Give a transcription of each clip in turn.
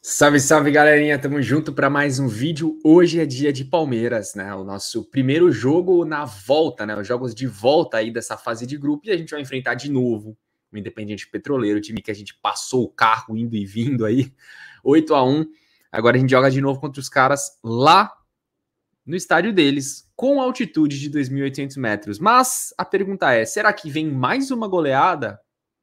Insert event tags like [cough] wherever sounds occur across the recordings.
Salve, salve galerinha, tamo junto para mais um vídeo. Hoje é dia de Palmeiras, né? O nosso primeiro jogo na volta, né? Os jogos de volta aí dessa fase de grupo e a gente vai enfrentar de novo o Independente Petroleiro, o time que a gente passou o carro indo e vindo aí, 8 a 1. Agora a gente joga de novo contra os caras lá no estádio deles, com altitude de 2.800 metros. Mas a pergunta é: será que vem mais uma goleada?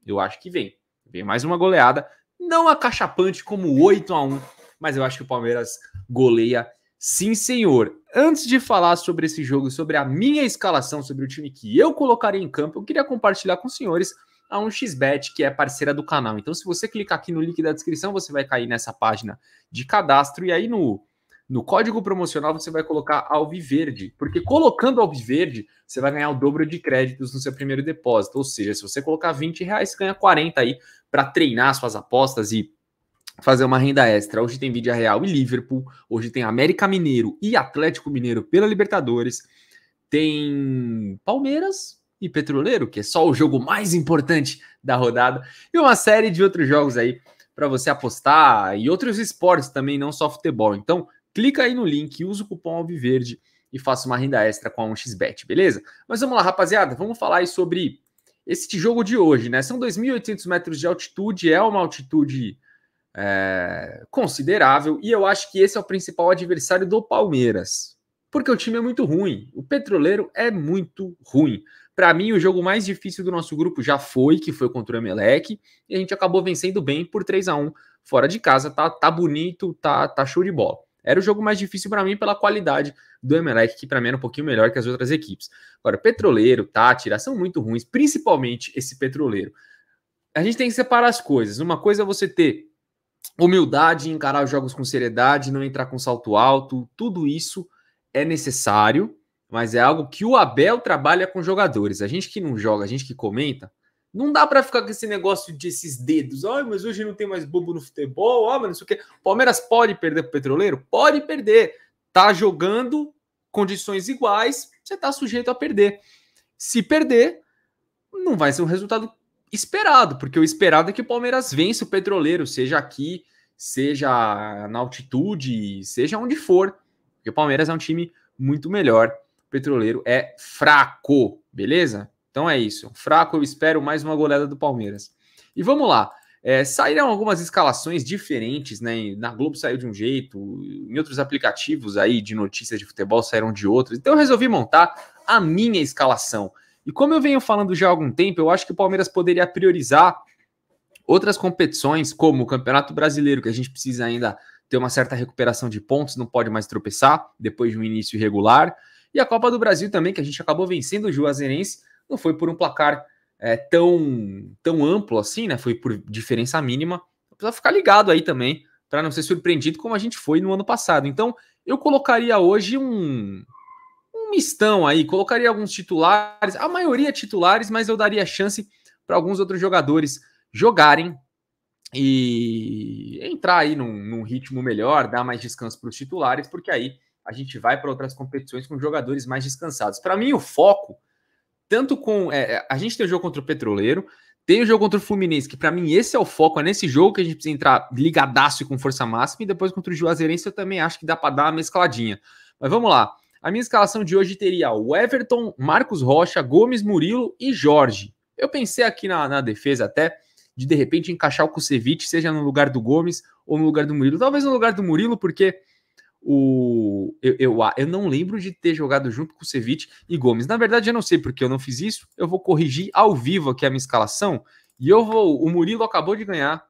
Eu acho que vem. Vem mais uma goleada não acachapante como 8 a 1 mas eu acho que o Palmeiras goleia sim, senhor. Antes de falar sobre esse jogo, sobre a minha escalação, sobre o time que eu colocaria em campo, eu queria compartilhar com os senhores a 1xBet, que é parceira do canal. Então, se você clicar aqui no link da descrição, você vai cair nessa página de cadastro e aí no no código promocional você vai colocar Alviverde, porque colocando Alviverde você vai ganhar o dobro de créditos no seu primeiro depósito. Ou seja, se você colocar 20 reais, você ganha 40 aí para treinar suas apostas e fazer uma renda extra. Hoje tem Vídea Real e Liverpool, hoje tem América Mineiro e Atlético Mineiro pela Libertadores, tem Palmeiras e Petroleiro, que é só o jogo mais importante da rodada, e uma série de outros jogos aí para você apostar e outros esportes também, não só futebol. Então, Clica aí no link, usa o cupom Alviverde e faça uma renda extra com a 1xBet, beleza? Mas vamos lá, rapaziada, vamos falar aí sobre esse jogo de hoje, né? São 2.800 metros de altitude, é uma altitude é, considerável e eu acho que esse é o principal adversário do Palmeiras, porque o time é muito ruim, o Petroleiro é muito ruim. Para mim, o jogo mais difícil do nosso grupo já foi, que foi contra o Emelec, e a gente acabou vencendo bem por 3 a 1 fora de casa, tá, tá bonito, tá, tá show de bola. Era o jogo mais difícil para mim pela qualidade do Emelec, que para mim era um pouquinho melhor que as outras equipes. Agora, Petroleiro, Tátira, são muito ruins, principalmente esse Petroleiro. A gente tem que separar as coisas. Uma coisa é você ter humildade, encarar os jogos com seriedade, não entrar com salto alto, tudo isso é necessário, mas é algo que o Abel trabalha com jogadores. A gente que não joga, a gente que comenta, não dá para ficar com esse negócio desses esses dedos. Ai, mas hoje não tem mais bobo no futebol. Ah, mas não sei o quê. Palmeiras pode perder pro Petroleiro? Pode perder. Tá jogando condições iguais, você tá sujeito a perder. Se perder, não vai ser um resultado esperado, porque o esperado é que o Palmeiras vença o Petroleiro, seja aqui, seja na altitude, seja onde for. Porque o Palmeiras é um time muito melhor. O Petroleiro é fraco, beleza? Então é isso. Fraco, eu espero mais uma goleada do Palmeiras. E vamos lá. É, saíram algumas escalações diferentes, né? Na Globo saiu de um jeito, em outros aplicativos aí de notícias de futebol saíram de outros. Então eu resolvi montar a minha escalação. E como eu venho falando já há algum tempo, eu acho que o Palmeiras poderia priorizar outras competições, como o Campeonato Brasileiro, que a gente precisa ainda ter uma certa recuperação de pontos, não pode mais tropeçar depois de um início irregular. E a Copa do Brasil também, que a gente acabou vencendo o Juazeirense, não foi por um placar é, tão, tão amplo assim, né? Foi por diferença mínima. Precisa ficar ligado aí também para não ser surpreendido como a gente foi no ano passado. Então, eu colocaria hoje um, um mistão aí, colocaria alguns titulares, a maioria titulares, mas eu daria chance para alguns outros jogadores jogarem e entrar aí num, num ritmo melhor, dar mais descanso para os titulares, porque aí a gente vai para outras competições com jogadores mais descansados. Para mim, o foco tanto com. É, é, a gente tem o jogo contra o Petroleiro, tem o jogo contra o Fluminense, que para mim esse é o foco, é nesse jogo que a gente precisa entrar ligadaço e com força máxima, e depois contra o Juazeirense eu também acho que dá para dar uma mescladinha. Mas vamos lá. A minha escalação de hoje teria o Everton, Marcos Rocha, Gomes Murilo e Jorge. Eu pensei aqui na, na defesa até de de repente encaixar o Kusevich, seja no lugar do Gomes ou no lugar do Murilo. Talvez no lugar do Murilo, porque o. Eu, eu, eu não lembro de ter jogado junto com o Cevic e Gomes. Na verdade, eu não sei porque eu não fiz isso. Eu vou corrigir ao vivo aqui a minha escalação. E eu vou. O Murilo acabou de ganhar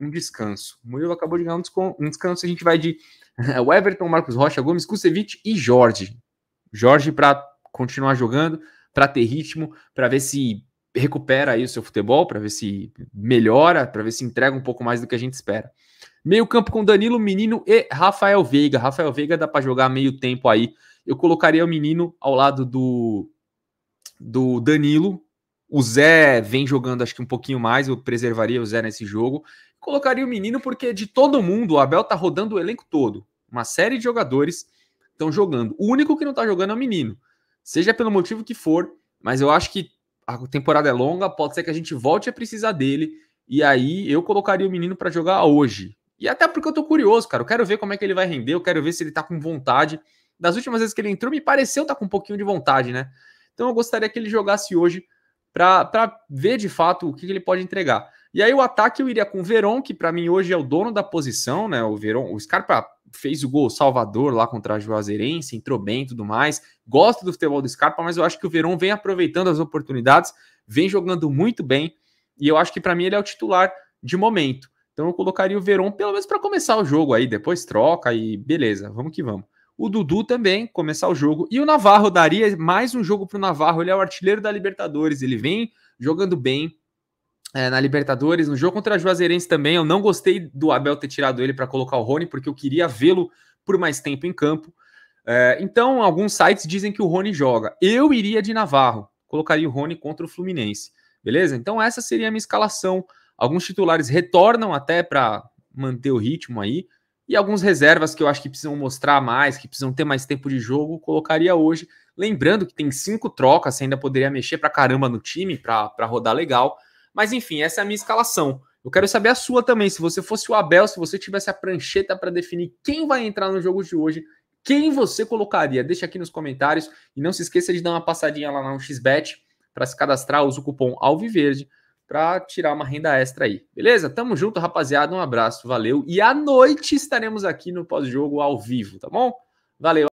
um descanso. O Murilo acabou de ganhar um descanso. A gente vai de [laughs] o Everton, Marcos Rocha, Gomes, Kusevich e Jorge. Jorge para continuar jogando, para ter ritmo, para ver se recupera aí o seu futebol para ver se melhora, para ver se entrega um pouco mais do que a gente espera. Meio campo com Danilo, Menino e Rafael Veiga. Rafael Veiga dá para jogar meio tempo aí. Eu colocaria o Menino ao lado do, do Danilo. O Zé vem jogando acho que um pouquinho mais, eu preservaria o Zé nesse jogo. Colocaria o Menino porque de todo mundo, o Abel tá rodando o elenco todo. Uma série de jogadores estão jogando. O único que não tá jogando é o Menino. Seja pelo motivo que for, mas eu acho que a temporada é longa, pode ser que a gente volte a precisar dele. E aí eu colocaria o menino para jogar hoje. E até porque eu tô curioso, cara. Eu quero ver como é que ele vai render, eu quero ver se ele tá com vontade. Das últimas vezes que ele entrou, me pareceu tá com um pouquinho de vontade, né? Então eu gostaria que ele jogasse hoje para ver de fato o que, que ele pode entregar. E aí o ataque eu iria com o Verón, que para mim hoje é o dono da posição, né? O Verón, o Scarpa fez o gol Salvador lá contra a Juazeirense, entrou bem e tudo mais. Gosto do futebol do Scarpa, mas eu acho que o Verón vem aproveitando as oportunidades, vem jogando muito bem, e eu acho que para mim ele é o titular de momento. Então eu colocaria o Verón pelo menos para começar o jogo aí, depois troca e beleza, vamos que vamos. O Dudu também começar o jogo e o Navarro daria mais um jogo para o Navarro. Ele é o artilheiro da Libertadores, ele vem jogando bem, é, na Libertadores, no jogo contra a Juazeirense também. Eu não gostei do Abel ter tirado ele para colocar o Rony, porque eu queria vê-lo por mais tempo em campo. É, então, alguns sites dizem que o Rony joga. Eu iria de Navarro, colocaria o Rony contra o Fluminense, beleza? Então, essa seria a minha escalação. Alguns titulares retornam até para manter o ritmo aí, e alguns reservas que eu acho que precisam mostrar mais, que precisam ter mais tempo de jogo, colocaria hoje. Lembrando que tem cinco trocas, você ainda poderia mexer para caramba no time para rodar legal. Mas enfim, essa é a minha escalação. Eu quero saber a sua também. Se você fosse o Abel, se você tivesse a prancheta para definir quem vai entrar no jogo de hoje, quem você colocaria? Deixa aqui nos comentários e não se esqueça de dar uma passadinha lá no XBET para se cadastrar, usa o cupom ALVIVERDE para tirar uma renda extra aí. Beleza? Tamo junto, rapaziada. Um abraço, valeu. E à noite estaremos aqui no pós-jogo ao vivo, tá bom? Valeu.